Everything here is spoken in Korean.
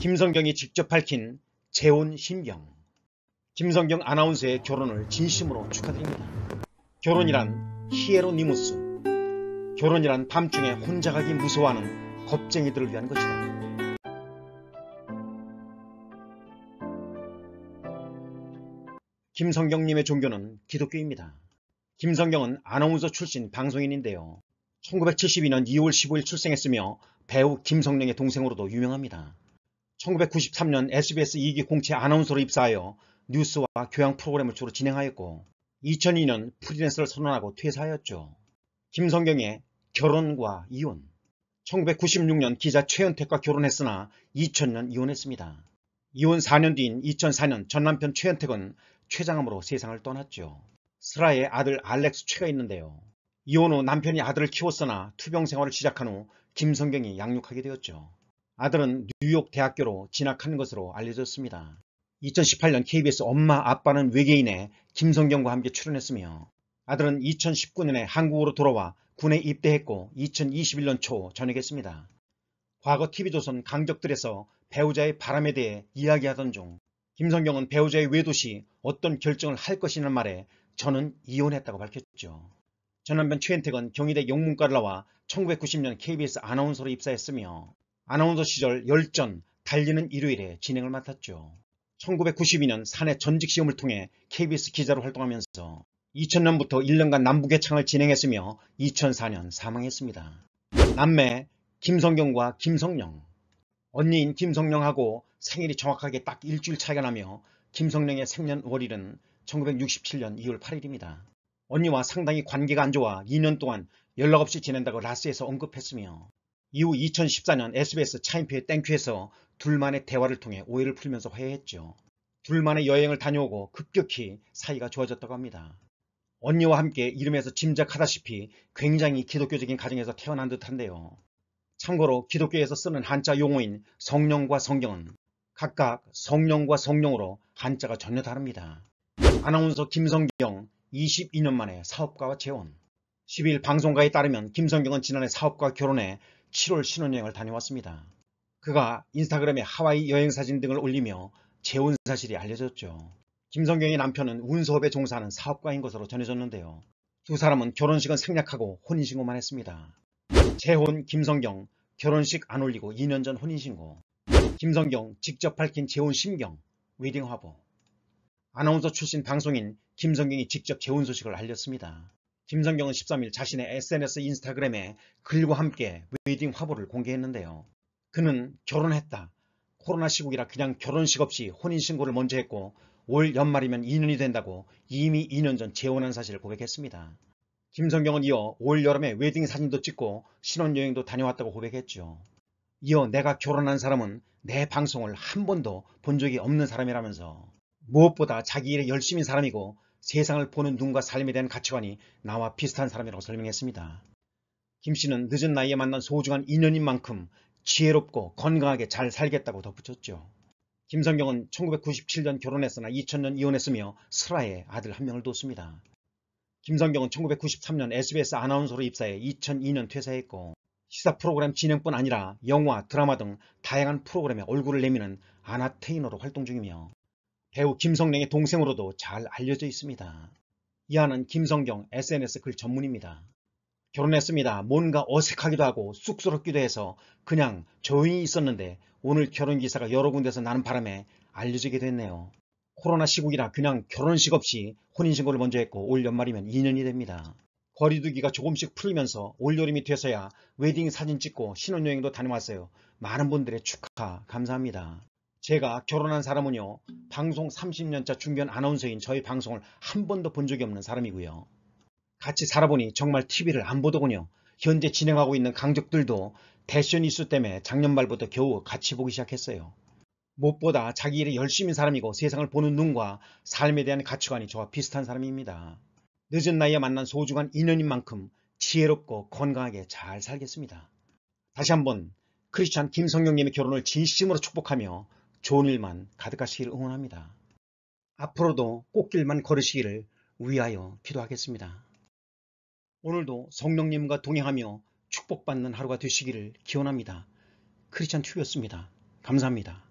김성경이 직접 밝힌 재혼 신경 김성경 아나운서의 결혼을 진심으로 축하드립니다. 결혼이란 히에로니무스 결혼이란 밤중에 혼자 가기 무서워하는 겁쟁이들을 위한 것이다. 김성경님의 종교는 기독교입니다. 김성경은 아나운서 출신 방송인인데요. 1972년 2월 15일 출생했으며 배우 김성령의 동생으로도 유명합니다. 1993년 SBS 2기 공채 아나운서로 입사하여 뉴스와 교양 프로그램을 주로 진행하였고 2002년 프리랜서를 선언하고 퇴사하였죠. 김성경의 결혼과 이혼 1996년 기자 최현택과 결혼했으나 2000년 이혼했습니다. 이혼 4년 뒤인 2004년 전남편 최현택은췌장암으로 세상을 떠났죠. 슬라의 아들 알렉스 최가 있는데요. 이혼 후 남편이 아들을 키웠으나 투병 생활을 시작한 후 김성경이 양육하게 되었죠. 아들은 뉴욕 대학교로 진학한 것으로 알려졌습니다. 2018년 KBS 엄마 아빠는 외계인에 김성경과 함께 출연했으며 아들은 2019년에 한국으로 돌아와 군에 입대했고 2021년 초 전역했습니다. 과거 TV조선 강적들에서 배우자의 바람에 대해 이야기하던 중 김성경은 배우자의 외도시 어떤 결정을 할 것이라는 말에 저는 이혼했다고 밝혔죠. 전남편 최은택은 경희대 영문과를 나와 1990년 KBS 아나운서로 입사했으며 아나운서 시절 열전 달리는 일요일에 진행을 맡았죠. 1992년 사내 전직 시험을 통해 KBS 기자로 활동하면서 2000년부터 1년간 남북의 창을 진행했으며 2004년 사망했습니다. 남매 김성경과 김성령 언니인 김성령하고 생일이 정확하게 딱 일주일 차이가 나며 김성령의 생년월일은 1967년 2월 8일입니다. 언니와 상당히 관계가 안 좋아 2년 동안 연락 없이 지낸다고 라스에서 언급했으며 이후 2014년 SBS 차인표의 땡큐에서 둘만의 대화를 통해 오해를 풀면서 화해했죠. 둘만의 여행을 다녀오고 급격히 사이가 좋아졌다고 합니다. 언니와 함께 이름에서 짐작하다시피 굉장히 기독교적인 가정에서 태어난 듯한데요. 참고로 기독교에서 쓰는 한자 용어인 성령과 성경은 각각 성령과 성령으로 한자가 전혀 다릅니다. 아나운서 김성경 22년 만에 사업가와 재혼 1 0일 방송가에 따르면 김성경은 지난해 사업가 결혼해 7월 신혼여행을 다녀왔습니다. 그가 인스타그램에 하와이 여행 사진 등을 올리며 재혼 사실이 알려졌죠. 김성경의 남편은 운수업에 종사하는 사업가인 것으로 전해졌는데요. 두 사람은 결혼식은 생략하고 혼인신고만 했습니다. 재혼 김성경, 결혼식 안 올리고 2년 전 혼인신고. 김성경 직접 밝힌 재혼 심경, 웨딩 화보. 아나운서 출신 방송인 김성경이 직접 재혼 소식을 알렸습니다. 김성경은 13일 자신의 SNS 인스타그램에 글과 함께 웨딩 화보를 공개했는데요. 그는 결혼했다. 코로나 시국이라 그냥 결혼식 없이 혼인신고를 먼저 했고 올 연말이면 2년이 된다고 이미 2년 전 재혼한 사실을 고백했습니다. 김성경은 이어 올 여름에 웨딩 사진도 찍고 신혼여행도 다녀왔다고 고백했죠. 이어 내가 결혼한 사람은 내 방송을 한 번도 본 적이 없는 사람이라면서 무엇보다 자기 일에 열심인 사람이고 세상을 보는 눈과 삶에 대한 가치관이 나와 비슷한 사람이라고 설명했습니다. 김 씨는 늦은 나이에 만난 소중한 인연인 만큼 지혜롭고 건강하게 잘 살겠다고 덧붙였죠. 김성경은 1997년 결혼했으나 2000년 이혼했으며 슬하에 아들 한 명을 뒀습니다. 김성경은 1993년 SBS 아나운서로 입사해 2002년 퇴사했고 시사 프로그램 진행뿐 아니라 영화, 드라마 등 다양한 프로그램에 얼굴을 내미는 아나테이너로 활동 중이며 배우 김성령의 동생으로도 잘 알려져 있습니다. 이하는 김성경 SNS 글 전문입니다. 결혼했습니다. 뭔가 어색하기도 하고 쑥스럽기도 해서 그냥 조용히 있었는데 오늘 결혼 기사가 여러 군데서 나는 바람에 알려지게 됐네요. 코로나 시국이라 그냥 결혼식 없이 혼인신고를 먼저 했고 올 연말이면 2년이 됩니다. 거리두기가 조금씩 풀리면서 올여름이 돼서야 웨딩 사진 찍고 신혼여행도 다녀왔어요. 많은 분들의 축하 감사합니다. 제가 결혼한 사람은요 방송 30년차 중견 아나운서인 저희 방송을 한 번도 본 적이 없는 사람이고요 같이 살아보니 정말 TV를 안 보더군요 현재 진행하고 있는 강적들도 대션 이슈 때문에 작년 말부터 겨우 같이 보기 시작했어요 무엇보다 자기 일에 열심히 사람이고 세상을 보는 눈과 삶에 대한 가치관이 저와 비슷한 사람입니다 늦은 나이에 만난 소중한 인연인 만큼 지혜롭고 건강하게 잘 살겠습니다 다시 한번 크리스찬 김성경님의 결혼을 진심으로 축복하며 좋은 일만 가득하시길 응원합니다. 앞으로도 꽃길만 걸으시기를 위하여 기도하겠습니다. 오늘도 성령님과 동행하며 축복받는 하루가 되시기를 기원합니다. 크리스찬 튜브였습니다. 감사합니다.